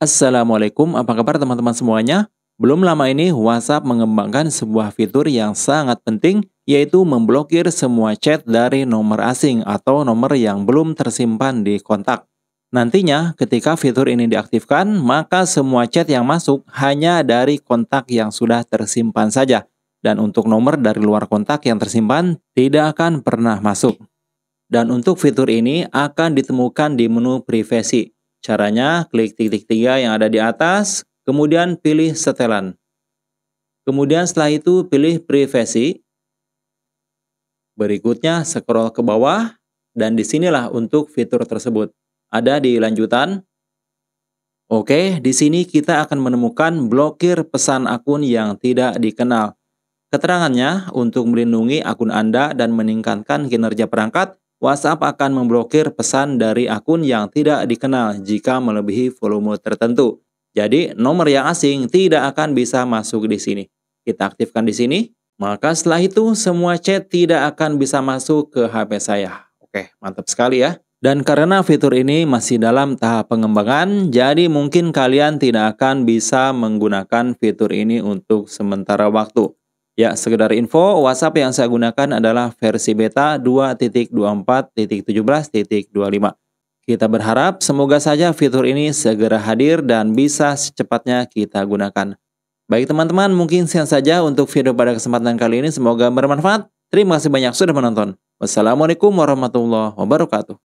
Assalamualaikum, apa kabar teman-teman semuanya? Belum lama ini WhatsApp mengembangkan sebuah fitur yang sangat penting yaitu memblokir semua chat dari nomor asing atau nomor yang belum tersimpan di kontak. Nantinya ketika fitur ini diaktifkan, maka semua chat yang masuk hanya dari kontak yang sudah tersimpan saja dan untuk nomor dari luar kontak yang tersimpan tidak akan pernah masuk. Dan untuk fitur ini akan ditemukan di menu privasi. Caranya klik titik tiga yang ada di atas, kemudian pilih setelan. Kemudian setelah itu pilih privasi. Berikutnya scroll ke bawah dan disinilah untuk fitur tersebut. Ada di lanjutan. Oke, di sini kita akan menemukan blokir pesan akun yang tidak dikenal. Keterangannya untuk melindungi akun Anda dan meningkatkan kinerja perangkat, WhatsApp akan memblokir pesan dari akun yang tidak dikenal jika melebihi volume tertentu. Jadi, nomor yang asing tidak akan bisa masuk di sini. Kita aktifkan di sini. Maka setelah itu, semua chat tidak akan bisa masuk ke HP saya. Oke, mantap sekali ya. Dan karena fitur ini masih dalam tahap pengembangan, jadi mungkin kalian tidak akan bisa menggunakan fitur ini untuk sementara waktu. Ya, sekedar info, WhatsApp yang saya gunakan adalah versi beta 2.24.17.25. Kita berharap semoga saja fitur ini segera hadir dan bisa secepatnya kita gunakan. Baik teman-teman, mungkin sekian saja untuk video pada kesempatan kali ini. Semoga bermanfaat. Terima kasih banyak sudah menonton. Wassalamualaikum warahmatullahi wabarakatuh.